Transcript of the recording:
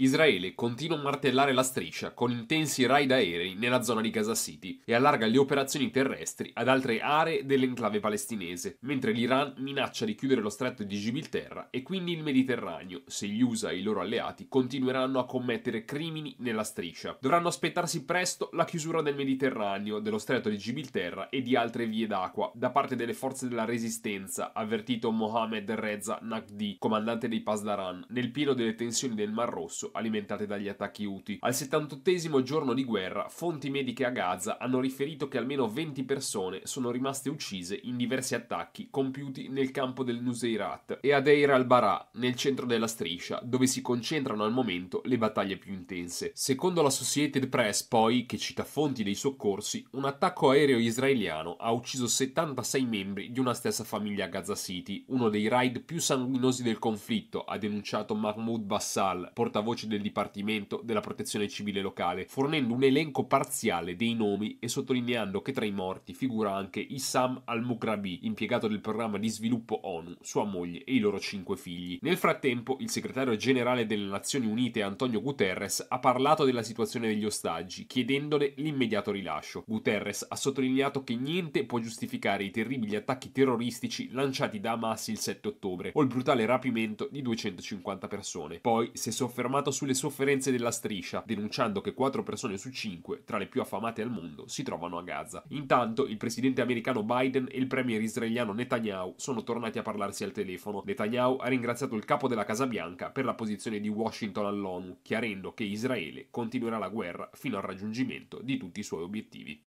Israele continua a martellare la striscia con intensi raid aerei nella zona di Gaza City e allarga le operazioni terrestri ad altre aree dell'enclave palestinese, mentre l'Iran minaccia di chiudere lo stretto di Gibilterra e quindi il Mediterraneo se gli USA e i loro alleati continueranno a commettere crimini nella striscia. Dovranno aspettarsi presto la chiusura del Mediterraneo, dello stretto di Gibilterra e di altre vie d'acqua da parte delle forze della resistenza, avvertito Mohamed Reza Naqdi, comandante dei Pasdaran, nel pieno delle tensioni del Mar Rosso alimentate dagli attacchi Houthi. Al 78 giorno di guerra, fonti mediche a Gaza hanno riferito che almeno 20 persone sono rimaste uccise in diversi attacchi compiuti nel campo del Nuseirat e ad Eir al-Bara, nel centro della striscia, dove si concentrano al momento le battaglie più intense. Secondo l'Associated Press, poi, che cita fonti dei soccorsi, un attacco aereo israeliano ha ucciso 76 membri di una stessa famiglia a Gaza City, uno dei raid più sanguinosi del conflitto, ha denunciato Mahmoud Bassal, portavoce voce del Dipartimento della Protezione Civile locale, fornendo un elenco parziale dei nomi e sottolineando che tra i morti figura anche Issam al mukrabi impiegato del programma di sviluppo ONU, sua moglie e i loro cinque figli. Nel frattempo, il segretario generale delle Nazioni Unite Antonio Guterres ha parlato della situazione degli ostaggi, chiedendone l'immediato rilascio. Guterres ha sottolineato che niente può giustificare i terribili attacchi terroristici lanciati da Hamas il 7 ottobre o il brutale rapimento di 250 persone. Poi si è soffermato interrogato sulle sofferenze della striscia, denunciando che 4 persone su 5, tra le più affamate al mondo, si trovano a Gaza. Intanto il presidente americano Biden e il premier israeliano Netanyahu sono tornati a parlarsi al telefono. Netanyahu ha ringraziato il capo della Casa Bianca per la posizione di Washington all'ONU, chiarendo che Israele continuerà la guerra fino al raggiungimento di tutti i suoi obiettivi.